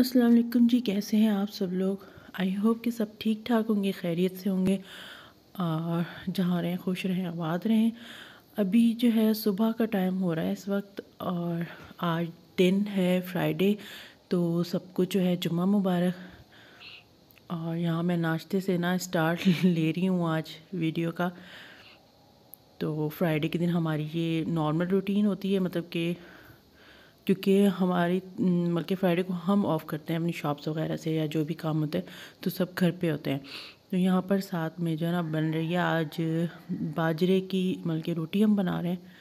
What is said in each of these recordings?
अस्सलाम वालेकुम जी कैसे हैं आप सब लोग आई होप कि सब ठीक ठाक होंगे खैरियत से होंगे और जहाँ रहें खुश रहें आबाद रहें अभी जो है सुबह का टाइम हो रहा है इस वक्त और आज दिन है फ्राइडे तो सबको जो है जुम्मा मुबारक और यहाँ मैं नाश्ते से ना स्टार्ट ले रही हूँ आज वीडियो का तो फ्राइडे के दिन हमारी ये नॉर्मल रूटीन होती है मतलब कि क्योंकि हमारी बल्कि फ्राइडे को हम ऑफ़ करते हैं अपनी शॉप्स वगैरह से या जो भी काम होते हैं तो सब घर पे होते हैं तो यहाँ पर साथ में जो है ना बन रही है आज बाजरे की बल्कि रोटी हम बना रहे हैं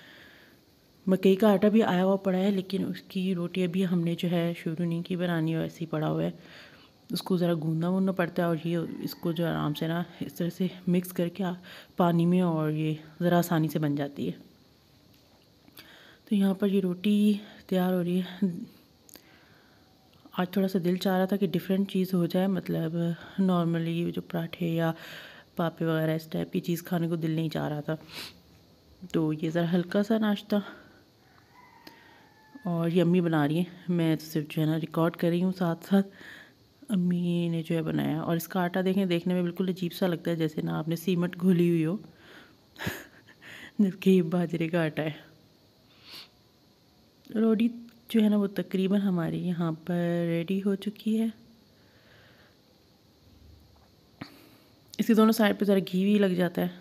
मकई का आटा भी आया हुआ पड़ा है लेकिन उसकी रोटी अभी हमने जो है शुरू नहीं की बनानी वैसे ही पड़ा हुआ है उसको ज़रा गूंदना वूंदना पड़ता है और ये इसको जो आराम से ना इस तरह से मिक्स करके पानी में और ये ज़रा आसानी से बन जाती है तो यहाँ पर ये रोटी तैयार हो रही है आज थोड़ा सा दिल चाह रहा था कि डिफरेंट चीज़ हो जाए मतलब नॉर्मली जो पराठे या पापे वगैरह इस टाइप की चीज़ खाने को दिल नहीं चाह रहा था तो ये ज़रा हल्का सा नाश्ता और ये अम्मी बना रही हैं मैं तो सिर्फ जो है ना रिकॉर्ड कर रही हूँ साथ साथ अम्मी ने जो है बनाया और इसका आटा देखें देखने में बिल्कुल अजीब सा लगता है जैसे ना आपने सीमट घुली हुई हो जबकि ये बाजरे का आटा है रोटी जो है ना वो तकरीबन हमारी यहाँ पर रेडी हो चुकी है इसके दोनों साइड पे ज़रा घी भी लग जाता है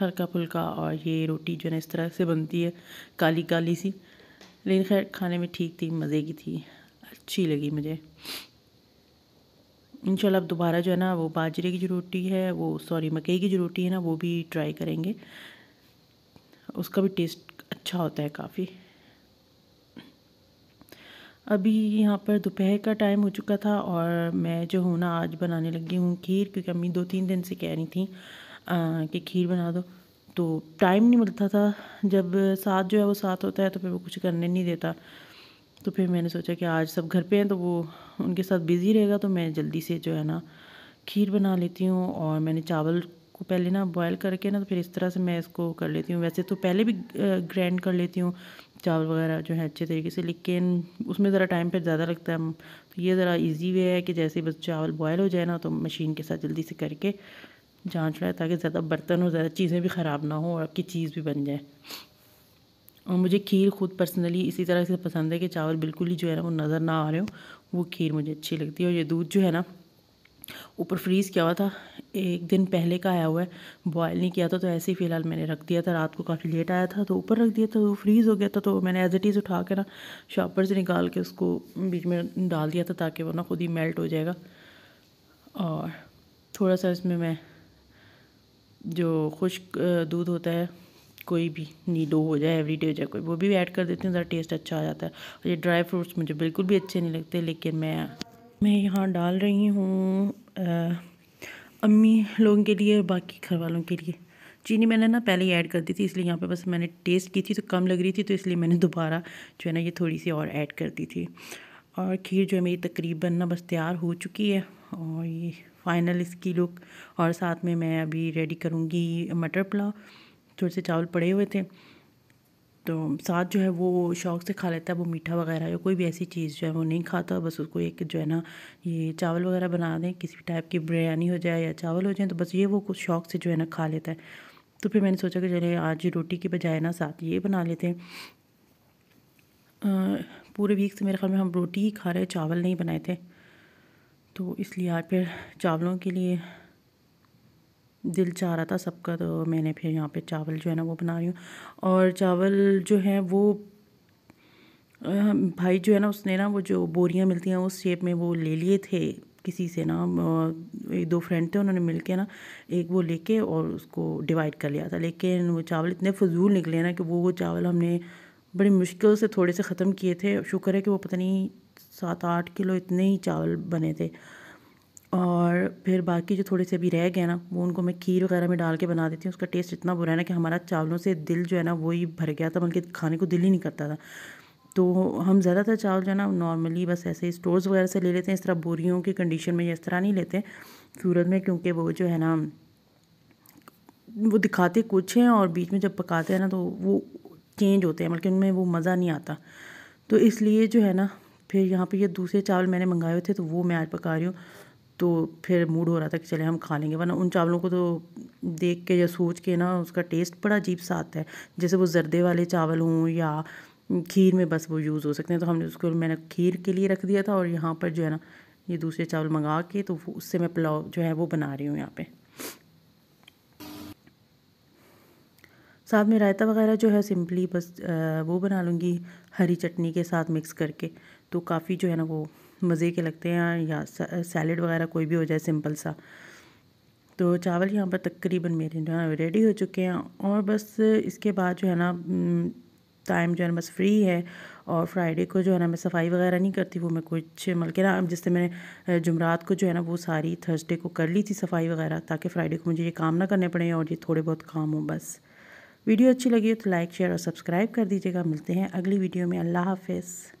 हल्का फुल्का और ये रोटी जो है ना इस तरह से बनती है काली काली सी लेकिन खैर खाने में ठीक थी मज़े की थी अच्छी लगी मुझे इंशाल्लाह अब दोबारा जो है ना वो बाजरे की जो रोटी है वो सॉरी मकई की जो रोटी है ना वो भी ट्राई करेंगे उसका भी टेस्ट अच्छा होता है काफ़ी अभी यहाँ पर दोपहर का टाइम हो चुका था और मैं जो हूँ ना आज बनाने लगी हूँ खीर क्योंकि अम्मी दो तीन दिन से कह रही थी कि खीर बना दो तो टाइम नहीं मिलता था जब साथ जो है वो साथ होता है तो फिर वो कुछ करने नहीं देता तो फिर मैंने सोचा कि आज सब घर पे हैं तो वो उनके साथ बिज़ी रहेगा तो मैं जल्दी से जो है ना खीर बना लेती हूँ और मैंने चावल को पहले ना बॉयल करके ना तो फिर इस तरह से मैं इसको कर लेती हूँ वैसे तो पहले भी ग्रैंड कर लेती हूँ चावल वगैरह जो है अच्छे तरीके से लेकिन उसमें ज़रा टाइम फिर ज़्यादा लगता है तो ये ज़रा इजी वे है कि जैसे बस चावल बॉयल हो जाए ना तो मशीन के साथ जल्दी से करके जाँच रहा है ताकि ज़्यादा बर्तन हो ज़्यादा चीज़ें भी ख़राब ना हो और आपकी चीज़ भी बन जाए और मुझे खीर खुद पर्सनली इसी तरह से पसंद है कि चावल बिल्कुल ही जो है ना वो नज़र ना आ रहे हो वो खीर मुझे अच्छी लगती है और ये दूध जो है ना ऊपर फ्रीज़ किया हुआ था एक दिन पहले का आया हुआ है बॉयल नहीं किया था तो ऐसे ही फ़िलहाल मैंने रख दिया था रात को काफ़ी लेट आया था तो ऊपर रख दिया था वो फ्रीज़ हो गया था तो मैंने एज इट इज़ उठा के ना शॉपर से निकाल के उसको बीच में डाल दिया था ताकि वो ना खुद ही मेल्ट हो जाएगा और थोड़ा सा इसमें मैं जो खुश्क दूध होता है कोई भी नीडो हो जाए एवरी डे हो जाए कोई वो भी ऐड कर देते हैं ज़रा टेस्ट अच्छा आ जाता है ये ड्राई फ्रूट्स मुझे बिल्कुल भी अच्छे नहीं लगते लेकिन मैं मैं यहाँ डाल रही हूँ अम्मी लोगों के लिए और बाकी घर वालों के लिए चीनी मैंने ना पहले ही ऐड कर दी थी इसलिए यहाँ पे बस मैंने टेस्ट की थी तो कम लग रही थी तो इसलिए मैंने दोबारा जो है ना ये थोड़ी सी और ऐड कर दी थी और खीर जो है मेरी तकरीबन ना बस तैयार हो चुकी है और ये फाइनल इसकी लुक और साथ में मैं अभी रेडी करूँगी मटर पुलाव थोड़े से चावल पड़े हुए थे तो साथ जो है वो शौक़ से खा लेता है वो मीठा वगैरह या कोई भी ऐसी चीज़ जो है वो नहीं खाता बस उसको एक जो है ना ये चावल वगैरह बना दें किसी भी टाइप की बिरयानी हो जाए या चावल हो जाए तो बस ये वो कुछ शौक़ से जो है ना खा लेता है तो फिर मैंने सोचा कि चले आज रोटी के बजाय ना साथ ये बना लेते हैं पूरे वीक से मेरे ख्याल में हम रोटी ही खा रहे चावल नहीं बनाए थे तो इसलिए आज फिर चावलों के लिए दिल चाह रहा था सबका तो मैंने फिर यहाँ पे चावल जो है ना वो बना रही हूँ और चावल जो है वो भाई जो है ना उसने ना वो जो बोरियाँ मिलती हैं उस शेप में वो ले लिए थे किसी से ना एक दो फ्रेंड थे उन्होंने मिल के ना एक वो लेके और उसको डिवाइड कर लिया था लेकिन वो चावल इतने फजूल निकले ना कि वो वो चावल हमने बड़ी मुश्किल से थोड़े से ख़त्म किए थे शुक्र है कि वो पता नहीं सात आठ किलो इतने ही चावल बने थे और फिर बाकी जो थोड़े से अभी रह गए ना वो उनको मैं खीर वगैरह में डाल के बना देती हूँ उसका टेस्ट इतना बुरा है ना कि हमारा चावलों से दिल जो है ना वो ही भर गया था बल्कि खाने को दिल ही नहीं करता था तो हम ज़्यादातर चावल जो है ना नॉर्मली बस ऐसे ही स्टोर्स वगैरह से ले लेते हैं इस तरह बोरियों की कंडीशन में इस तरह नहीं लेते सूरत में क्योंकि वो जो है ना वो दिखाते कुछ हैं और बीच में जब पकाते हैं ना तो वो चेंज होते हैं बल्कि उनमें वो मज़ा नहीं आता तो इसलिए जो है ना फिर यहाँ पे ये दूसरे चावल मैंने मंगाए थे तो वो मैं आज पका रही हूँ तो फिर मूड हो रहा था कि चले हम खा लेंगे वरना उन चावलों को तो देख के या सोच के ना उसका टेस्ट बड़ा अजीब सा आता है जैसे वो जर्दे वाले चावल हों या खीर में बस वो यूज़ हो सकते हैं तो हमने उसको मैंने खीर के लिए रख दिया था और यहाँ पर जो है ना ये दूसरे चावल मंगा के तो उससे मैं पुलाव जो है वो बना रही हूँ यहाँ पे साथ में रायता वगैरह जो है सिंपली बस वो बना लूँगी हरी चटनी के साथ मिक्स करके तो काफ़ी जो है ना वो मज़े के लगते हैं या सैलड वगैरह कोई भी हो जाए सिंपल सा तो चावल यहाँ पर तकरीबन मेरे जो है रेडी हो चुके हैं और बस इसके बाद जो है ना टाइम जो है बस फ्री है और फ्राइडे को जो है ना मैं सफाई वगैरह नहीं करती वो मैं कुछ बल्कि ना जिससे मैंने जुमरात को जो है ना वो सारी थर्सडे को कर ली थी सफाई वगैरह ताकि फ्राइडे को मुझे ये काम ना करने पड़े और ये थोड़े बहुत काम हो बस वीडियो अच्छी लगी हो तो लाइक शेयर और सब्सक्राइब कर दीजिएगा मिलते हैं अगली वीडियो में अल्लाह हाफिज़